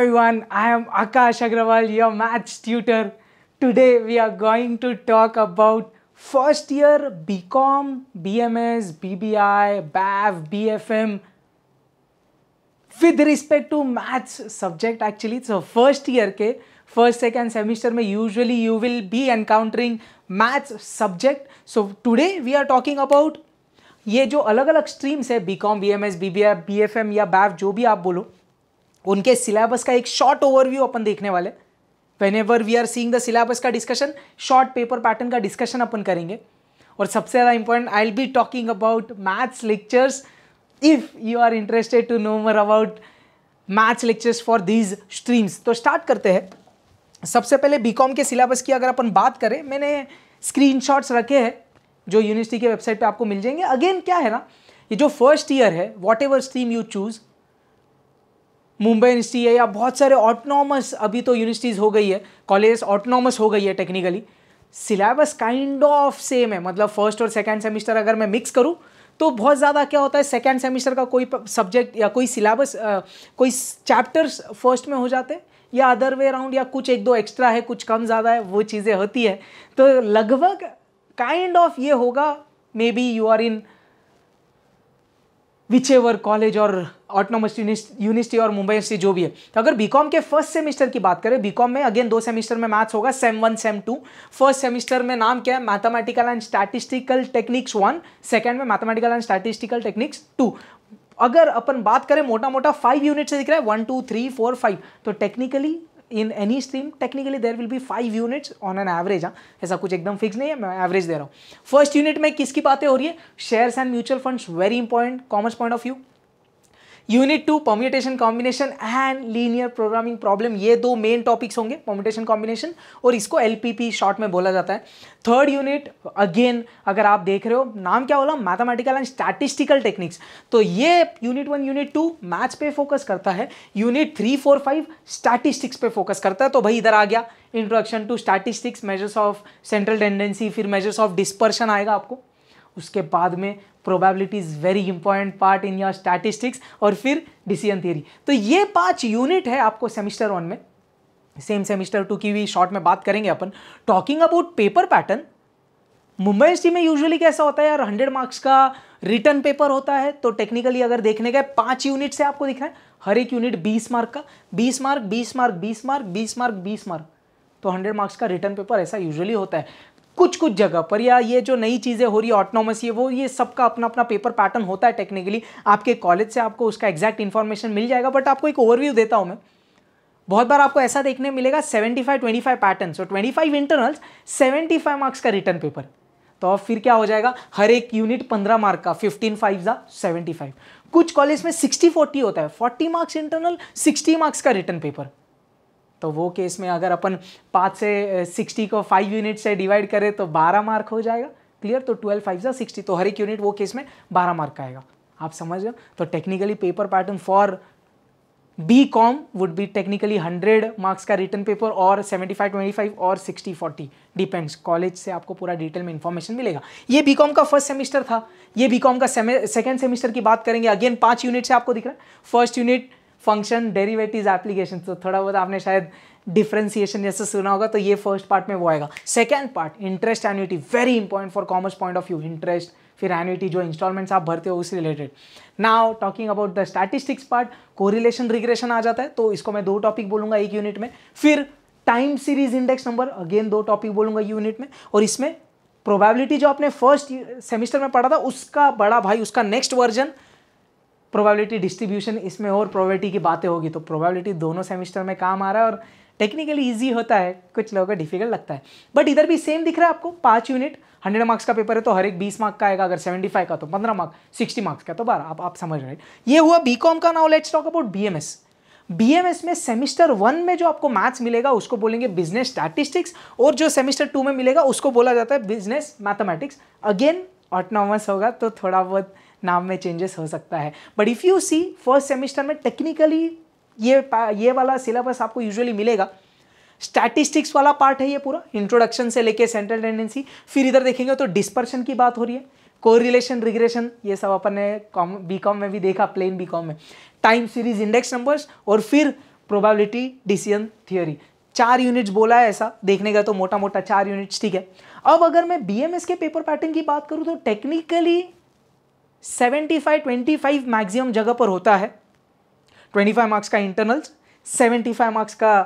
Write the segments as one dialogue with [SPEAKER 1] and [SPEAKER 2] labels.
[SPEAKER 1] everyone, I am Akash Agrawal, your maths tutor. Today we are going to talk about first year BCom, BMS, BBI, BAV, BFM with respect to maths subject actually. So first year के first second semester में usually you will be encountering maths subject. So today we are talking about ये जो अलग अलग streams है B com B M S B B I B F M या BAF जो भी आप बोलो उनके सिलेबस का एक शॉर्ट ओवरव्यू अपन देखने वाले whenever we are seeing the syllabus का डिस्कशन शॉर्ट पेपर पैटर्न का डिस्कशन अपन करेंगे और सबसे ज़्यादा important I will be talking about maths lectures if you are interested to know more about maths lectures for these streams तो start करते हैं सबसे पहले बी के सिलेबस की अगर अपन बात करें मैंने स्क्रीन रखे हैं जो यूनिवर्सिटी के वेबसाइट पे आपको मिल जाएंगे अगेन क्या है ना ये जो फर्स्ट ईयर है whatever stream you choose Mumbai university है या बहुत सारे ऑटोनॉमस अभी तो यूनिवर्सिटीज़ हो गई है कॉलेज ऑटोनॉमस हो गई है technically syllabus kind of same है मतलब फर्स्ट और सेकेंड सेमिस्टर अगर मैं मिक्स करूँ तो बहुत ज़्यादा क्या होता है सेकेंड सेमिस्टर का कोई सब्जेक्ट या कोई सिलेबस कोई चैप्टर्स फर्स्ट में हो जाते हैं या अदर वे अराउंड या कुछ एक दो एक्स्ट्रा है कुछ कम ज़्यादा है वो चीज़ें होती है तो लगभग काइंड ऑफ ये होगा maybe you are in whichever college और ऑटोनोमस यूनिवर्सिटी और मुंबई यूनिवर्सिटी जो भी है तो अगर बीकॉम के फर्स्ट सेमेस्टर की बात करें बीकॉम में अगेन दो सेमेस्टर में मैथ्स होगा sem one sem two first semester में नाम क्या है mathematical and statistical techniques one second में mathematical and statistical techniques two अगर अपन बात करें मोटा मोटा फाइव यूनिट से दिख रहा है one two three four five तो technically in any stream technically there will be five units on an average हाँ ऐसा कुछ एकदम फिक्स नहीं है मैं एवरेज दे रहा हूँ फर्स्ट यूनिट में किसकी बातें हो रही है shares and mutual funds very important commerce point of view unit two permutation combination and linear programming problem ये दो मेन टॉपिक्स होंगे परम्यूटेशन कॉम्बिनेशन और इसको एल शॉर्ट में बोला जाता है थर्ड यूनिट अगेन अगर आप देख रहे हो नाम क्या बोला मैथमेटिकल एंड स्टैटिस्टिकल टेक्निक्स तो ये unit one unit two maths पे फोकस करता है unit three four five statistics पे फोकस करता है तो भाई इधर आ गया introduction to statistics measures of central tendency फिर मेजर्स ऑफ डिस्पर्शन आएगा आपको उसके बाद में probability is very important part in your statistics और फिर डिसीजन थियरी तो ये पांच यूनिट है आपको सेमिस्टर वन में सेम सेमिस्टर टू की भी शॉर्ट में बात करेंगे अपन talking about paper pattern Mumbai university में यूजुअली कैसा होता है यार हंड्रेड मार्क्स का रिटर्न पेपर होता है तो टेक्निकली अगर देखने गए पांच यूनिट से आपको दिखना है हर एक यूनिट बीस मार्क का बीस मार्क बीस मार्क बीस मार्क बीस मार्क बीस मार्क तो हंड्रेड मार्क्स का रिटर्न पेपर ऐसा यूजुअली होता है कुछ कुछ जगह पर या ये जो नई चीज़ें हो रही है ऑटोनॉमस ये वो ये सबका अपना अपना पेपर पैटर्न होता है टेक्निकली आपके कॉलेज से आपको उसका एग्जैक्ट इन्फॉर्मेशन मिल जाएगा बट आपको एक ओवरव्यू देता हूँ मैं बहुत बार आपको ऐसा देखने मिलेगा 75 25 पैटर्न सो 25 इंटरनल्स 75 मार्क्स का रिटर्न पेपर तो अब फिर क्या हो जाएगा हर एक यूनिट 15 मार्क का 15 फाइव जा सेवेंटी कुछ कॉलेज में 60 40 होता है 40 मार्क्स इंटरनल 60 मार्क्स का रिटर्न पेपर तो वो केस में अगर अपन पाँच से सिक्सटी को फाइव यूनिट से डिवाइड करें तो बारह मार्क हो जाएगा क्लियर तो ट्वेल्व फाइव सा सिक्सटी तो हर एक यूनिट वो केस में बारह मार्क का आएगा आप समझ रहे तो technically paper pattern for B com would be technically hundred marks का रिटर्न पेपर और सेवेंटी फाइव ट्वेंटी फाइव और सिक्सटी फोर्टी डिपेंड्स कॉलेज से आपको पूरा डिटेल में इन्फॉर्मेशन मिलेगा ये बी कॉम का फर्स्ट सेमेस्टर था ये बी कॉम का सेकेंड सेमेस्टर की बात करेंगे अगेन पाँच यूनिट से आपको दिख रहा है first unit function derivative application तो थोड़ा बहुत आपने शायद डिफ्रेंसिएशन जैसे सुना होगा तो ये फर्स्ट पार्ट में वो आएगा second part interest annuity very important for commerce point of view interest फिर एन्यूटी जो इंस्टॉलमेंट्स आप भरते हो उस related now talking about the statistics part correlation regression आ जाता है तो इसको मैं दो टॉपिक बोलूंगा एक यूनिट में फिर time series index number again दो टॉपिक बोलूंगा यूनिट में और इसमें प्रोबेबिलिटी जो आपने फर्स्ट सेमेस्टर में पढ़ा था उसका बड़ा भाई उसका नेक्स्ट वर्जन प्रोबेबिलिटी डिस्ट्रीब्यूशन इसमें और प्रोबेबिलिटी की बातें होगी तो प्रोबेबिलिटी दोनों सेमेस्टर में काम आ रहा है और टेक्निकली ईजी होता है कुछ लोगों को डिफिकल्ट लगता है बट इधर भी सेम दिख रहा है आपको पाँच यूनिट हंड्रेड मार्क्स का पेपर है तो हर एक बीस मार्क का आएगा अगर सेवेंटी फाइव का तो पंद्रह मार्क सिक्सटी मार्क्स का तो बारह आप आप समझ रहे ये हुआ बी कॉम का now let's talk about B M S B M S में सेमिस्टर वन में जो आपको मैथ्स मिलेगा उसको बोलेंगे बिजनेस स्टैटिस्टिक्स और जो सेमिस्टर टू में मिलेगा उसको बोला जाता है बिजनेस मैथमेटिक्स अगेन ऑटोनॉमस होगा तो थोड़ा बहुत नाम में चेंजेस हो सकता है but if you see first semester में टेक्निकली ये ये वाला सिलेबस आपको यूजुअली मिलेगा स्टैटिस्टिक्स वाला पार्ट है ये पूरा इंट्रोडक्शन से लेके सेंट्रल टेंडेंसी फिर इधर देखेंगे तो डिस्पर्शन की बात हो रही है कोरिलेशन रिग्रेशन ये सब अपन ने कॉम बी कॉम में भी देखा प्लेन बी कॉम में टाइम सीरीज इंडेक्स नंबर्स और फिर प्रोबेबिलिटी डिसीजन थियोरी चार यूनिट्स बोला है ऐसा देखने का तो मोटा मोटा चार यूनिट्स ठीक है अब अगर मैं बी के पेपर पैटर्न की बात करूँ तो टेक्निकली 75 25 मैक्सिमम जगह पर होता है 25 मार्क्स का इंटरनल्स 75 मार्क्स का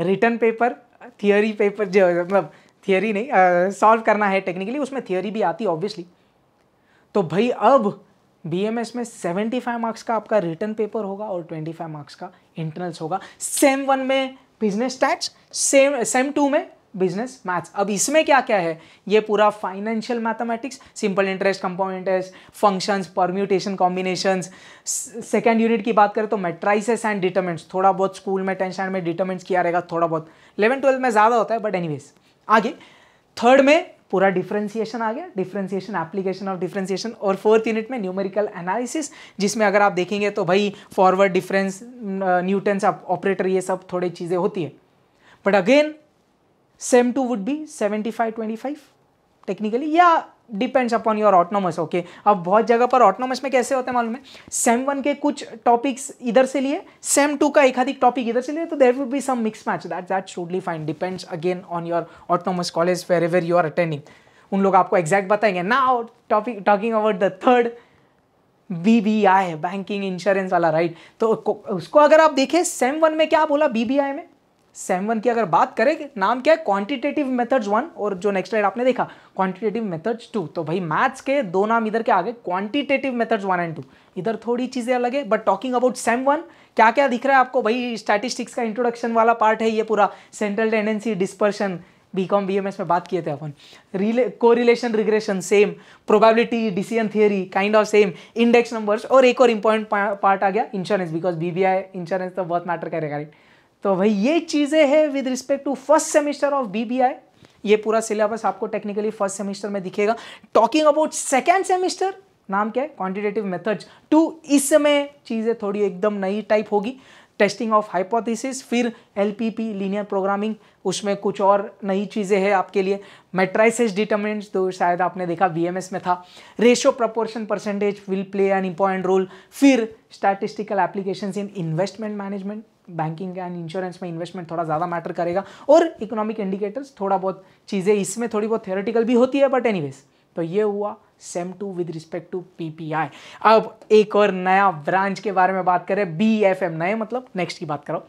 [SPEAKER 1] रिटर्न पेपर थियोरी पेपर जो मतलब थियोरी नहीं सॉल्व करना है टेक्निकली उसमें थियोरी भी आती है ऑब्वियसली तो भाई अब बी में सेवेंटी फाइव मार्क्स का आपका रिटर्न पेपर होगा और ट्वेंटी फाइव मार्क्स का इंटरनल्स होगा सेम वन में business tax sem sem two में बिजनेस मैथ्स अब इसमें क्या क्या है ये पूरा financial mathematics simple interest compound interest functions permutation combinations second unit की बात करें तो मेट्राइसेस एंड डिटर्मेंट्स थोड़ा बहुत स्कूल में टेंशन में डिटर्मेंट्स किया रहेगा थोड़ा बहुत इलेवन ट्वेल्थ में ज़्यादा होता है बट एनी आगे थर्ड में पूरा डिफ्रेंसिएशन आ गया डिफ्रेंसिएशन एप्लीकेशन ऑफ डिफ्रेंसिएशन और फोर्थ यूनिट में न्यूमेरिकल एनालिसिस जिसमें अगर आप देखेंगे तो भाई फॉरवर्ड डिफरेंस न्यूटन्स ऑपरेटर ये सब थोड़ी चीज़ें होती है but again sem two would be seventy five twenty five technically या depends upon your autonomous okay अब बहुत जगह पर ऑटोनोमस में कैसे होते हैं मालूम है सेम वन के कुछ टॉपिक्स इधर से लिए सेम टू का एक अधिक टॉपिक इधर से लिए तो there would be some mix match that that should be fine depends again on your autonomous college wherever you are attending उन लोग आपको एग्जैक्ट बताएंगे ना topic talking about the third B B I banking insurance वाला right right? तो उसको अगर आप देखें सेम वन में क्या बोला बी बी आई में सेम वन की अगर बात करें नाम क्या है क्वांटिटेटिव मेथड्स वन और जो नेक्स्ट स्लाइड आपने देखा क्वांटिटेटिव मेथड्स टू तो भाई मैथ्स के दो नाम इधर के आगे quantitative methods one and two इधर थोड़ी चीज़ें अलग है but talking about sem one क्या क्या दिख रहा है आपको भाई स्टैटिस्टिक्स का इंट्रोडक्शन वाला पार्ट है ये पूरा central tendency dispersion B com B M S में बात किए थे अपन रिले correlation regression sem probability decision theory kind of same index numbers और एक और इंपॉर्टेंट पार्ट आ गया insurance because B B I insurance तो बहुत मैटर करेगा राइट तो भाई ये चीज़ें हैं with respect to first semester of B B I ये पूरा सिलेबस आपको टेक्निकली फर्स्ट सेमेस्टर में दिखेगा टॉकिंग अबाउट सेकेंड सेमेस्टर नाम क्या है क्वांटिटेटिव मेथड्स टू इस चीज़ें थोड़ी एकदम नई टाइप होगी टेस्टिंग ऑफ हाइपोथेसिस फिर पी लीनियर प्रोग्रामिंग उसमें कुछ और नई चीज़ें हैं आपके लिए मेट्राइसिस डिटर्मिनेंट्स तो शायद आपने देखा एस में था ratio proportion percentage will play an important role फिर statistical application in investment management banking and insurance में इन्वेस्टमेंट थोड़ा ज़्यादा मैटर करेगा और इकोनॉमिक इंडिकेटर्स थोड़ा बहुत चीज़ें इसमें थोड़ी बहुत थेरेटिकल भी होती है बट एनी तो ये हुआ sem two with respect to PPI अब एक और नया ब्रांच के बारे में बात करें बी एफ एम नए मतलब नेक्स्ट की बात करो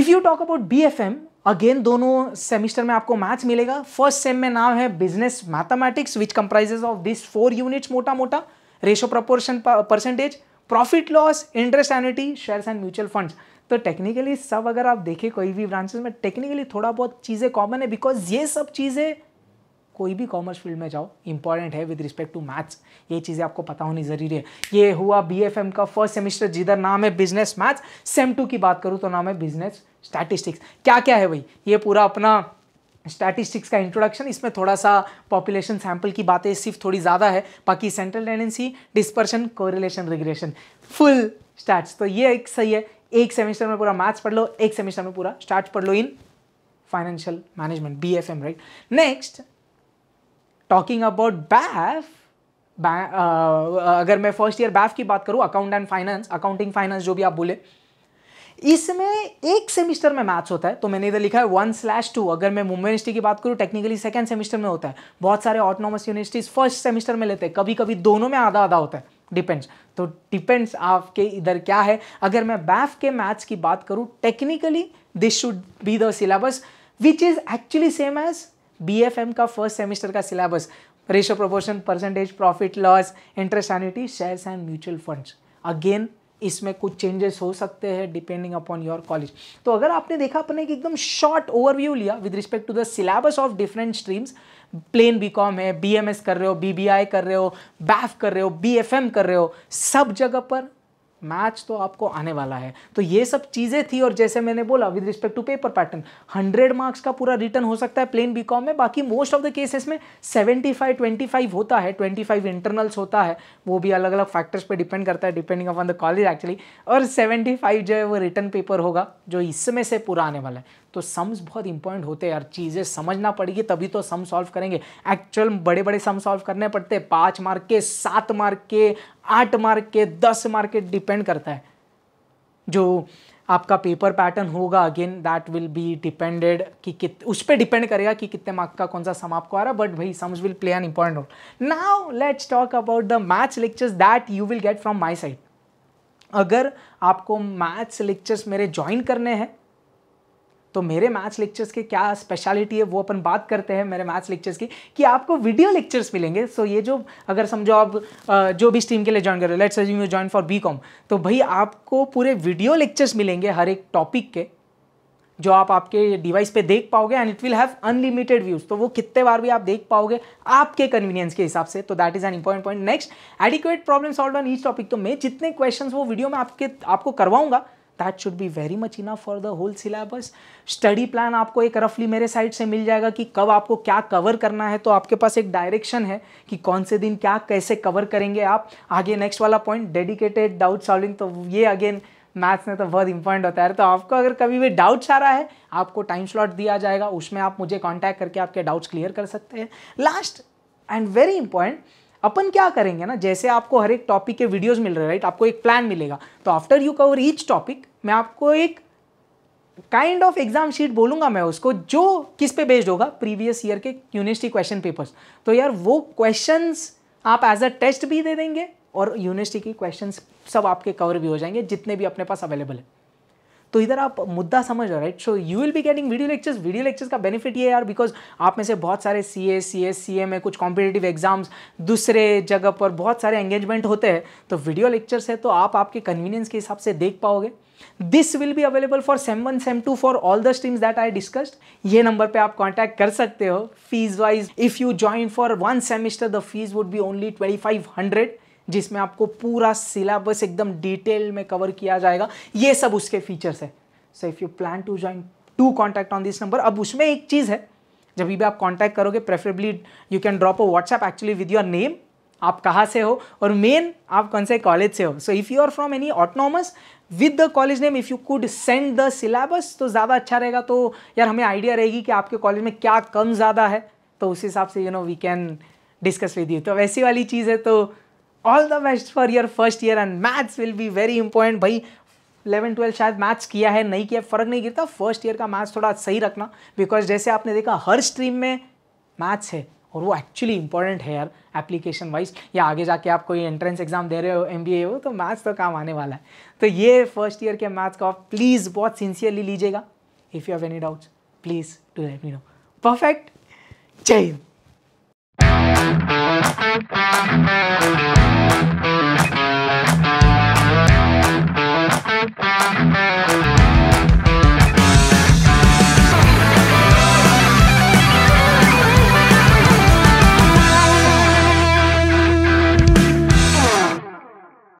[SPEAKER 1] if you talk about B F M again दोनों सेमिस्टर में आपको मैथ्स मिलेगा फर्स्ट सेम में नाम है business mathematics which comprises of this four units मोटा मोटा ratio proportion percentage profit loss interest annuity shares and mutual funds तो टेक्निकली सब अगर आप देखें कोई भी ब्रांचेस में टेक्निकली थोड़ा बहुत चीज़ें कॉमन है बिकॉज ये सब चीज़ें कोई भी कॉमर्स फील्ड में जाओ इंपॉर्टेंट है विद रिस्पेक्ट टू मैथ्स ये चीज़ें आपको पता होनी ज़रूरी है ये हुआ बी का फर्स्ट सेमेस्टर जिधर नाम है बिजनेस मैथ्स सेम टू की बात करूँ तो नाम है बिजनेस स्टैटिस्टिक्स क्या क्या है भाई ये पूरा अपना स्टैटिस्टिक्स का इंट्रोडक्शन इसमें थोड़ा सा पॉपुलेशन सैंपल की बातें सिर्फ थोड़ी ज़्यादा है बाकी central tendency dispersion correlation regression full stats तो ये एक सही है एक सेमेस्टर में पूरा मैथ्स पढ़ लो एक सेमेस्टर में पूरा स्टार्ट पढ़ लो in financial management B F M right next talking about BAF अगर मैं फर्स्ट ईयर बैफ की बात करूँ account and finance accounting finance जो भी आप बोले इसमें एक सेमेस्टर में मैथ्स होता है तो मैंने इधर लिखा है वन स्लैश टू अगर मैं मुंबई यूनिवर्सिटी की बात करूँ टेक्निकली सेकेंड सेमेस्टर में होता है बहुत सारे ऑटोनॉमस यूनिवर्सिटीज़ फर्स्ट सेमेस्टर में लेते हैं कभी कभी दोनों में आधा आधा होता है डिपेंड्स तो डिपेंड्स आपके इधर क्या है अगर मैं बैफ के मैथ्स की बात करूँ technically this should be the syllabus which is actually same as B F M का फर्स्ट सेमेस्टर का syllabus ratio proportion percentage profit loss interest annuity shares and mutual funds again इसमें कुछ चेंजेस हो सकते हैं डिपेंडिंग अपॉन योर कॉलेज तो अगर आपने देखा अपने एक एकदम शॉर्ट ओवरव्यू लिया with respect to the syllabus of different streams plain B com है बी एम एस कर रहे हो बी बी आई कर रहे हो बैफ कर रहे हो बी एफ एम कर रहे हो सब जगह पर मैच तो आपको आने वाला है तो ये सब चीज़ें थी और जैसे मैंने बोला with respect to paper pattern hundred marks का पूरा रिटर्न हो सकता है प्लेन बी में बाकी मोस्ट ऑफ द केसेस में सेवेंटी फाइव ट्वेंटी फाइव होता है ट्वेंटी फाइव इंटरनल्स होता है वो भी अलग अलग फैक्टर्स पे डिपेंड करता है depending upon the college actually और सेवेंटी फाइव जो है वो रिटर्न पेपर होगा जो इस समय से पूरा आने वाला है तो सम्स बहुत इंपॉर्टेंट होते हैं यार चीज़ें समझना पड़ेगी तभी तो सम सॉल्व करेंगे एक्चुअल बड़े बड़े सम सॉल्व करने पड़ते हैं पाँच मार्क के सात मार्क के आठ मार्क के दस मार्क के डिपेंड करता है जो आपका पेपर पैटर्न होगा again that will be depended कि कित उस पर डिपेंड करेगा कि कितने मार्क का कौन सा सम आपको आ रहा है बट भाई sums will play an important role now let's talk about the maths lectures that you will get from my side अगर आपको मैथ्स लेक्चर्स मेरे ज्वाइन करने हैं तो मेरे मैथ्स लेक्चर्स के क्या स्पेशलिटी है वो अपन बात करते हैं मेरे मैथ्स लेक्चर्स की कि आपको वीडियो लेक्चर्स मिलेंगे सो ये जो अगर समझो आप जो भी स्ट्रीम के लिए ज्वाइन कर रहे हो let's you join for B तो भाई आपको पूरे वीडियो लेक्चर्स मिलेंगे हर एक टॉपिक के जो आप आपके डिवाइस पे देख पाओगे and it will have unlimited views तो वो कितने बार भी आप देख पाओगे आपके कन्वीनियंस के हिसाब से तो that is an important point next adequate problem solve on each topic तो मैं जितने क्वेश्चंस वो वीडियो में आपके आपको करवाऊंगा that should be very much enough for the whole syllabus study plan आपको एक रफली मेरे साइड से मिल जाएगा कि कब आपको क्या कवर करना है तो आपके पास एक डायरेक्शन है कि कौन से दिन क्या कैसे कवर करेंगे आप आगे नेक्स्ट वाला पॉइंट डेडिकेटेड डाउट सॉल्विंग तो ये अगेन मैथ्स में तो बहुत इंपॉर्टेंट होता है तो आपको अगर कभी भी डाउट्स आ रहा है आपको टाइम स्लॉट दिया जाएगा उसमें आप मुझे कॉन्टैक्ट करके आपके डाउट्स क्लियर कर सकते हैं लास्ट एंड वेरी इंपॉर्टेंट अपन क्या करेंगे ना जैसे आपको हर एक टॉपिक के वीडियोस मिल रहे हैं राइट आपको एक प्लान मिलेगा तो after you cover each topic मैं आपको एक काइंड ऑफ एग्जाम शीट बोलूंगा मैं उसको जो किस पे बेस्ड होगा प्रीवियस ईयर के यूनिवर्सिटी क्वेश्चन पेपर्स तो यार वो क्वेश्चन आप एज अ टेस्ट भी दे देंगे और यूनिवर्सिटी के क्वेश्चन सब आपके कवर भी हो जाएंगे जितने भी अपने पास अवेलेबल है तो इधर आप मुद्दा समझ रहे right so you will be getting video lectures video lectures का बेनिफिट ये यार बिकॉज आप में से बहुत सारे सी ए सी एस सी ए में कुछ कॉम्पिटेटिव एग्जाम्स दूसरे जगह पर बहुत सारे एंगेजमेंट होते हैं तो वीडियो लेक्चर्स है तो आप आपके कन्वीनियंस के हिसाब से देख पाओगे this will be available for sem one sem two for all the streams that I discussed ये नंबर पे आप कॉन्टैक्ट कर सकते हो fees wise if you join for one semester the fees would be only twenty five hundred जिसमें आपको पूरा syllabus एकदम डिटेल में कवर किया जाएगा ये सब उसके फीचर्स है so if you plan to join to contact on this number अब उसमें एक चीज़ है जब भी आप कॉन्टैक्ट करोगे preferably you can drop a WhatsApp actually with your name आप कहाँ से हो और मेन आप कौन से कॉलेज से हो so if you are from any autonomous with the college name if you could send the syllabus तो ज़्यादा अच्छा रहेगा तो यार हमें आइडिया रहेगी कि आपके कॉलेज में क्या कम ज़्यादा है तो उस हिसाब से you know we can discuss with you तो वैसी वाली चीज़ है तो all the best for your first year and maths will be very important भाई इलेवन ट्वेल्थ शायद मैथ्स किया है नहीं किया फ़र्क नहीं गिरता फर्स्ट ईयर का मैथ्स थोड़ा सही रखना बिकॉज जैसे आपने देखा हर स्ट्रीम में मैथ्स है और वो एक्चुअली इंपॉर्टेंट है यार एप्लीकेशन वाइज या आगे जाके आप कोई एंट्रेंस एग्जाम दे रहे हो एम हो तो मैथ्स तो काम आने वाला है तो ये फर्स्ट ईयर के मैथ्स को आप प्लीज़ बहुत सिंसियरली लीजिएगा if you have any doubts please to let me know perfect जय हिंद Thank you.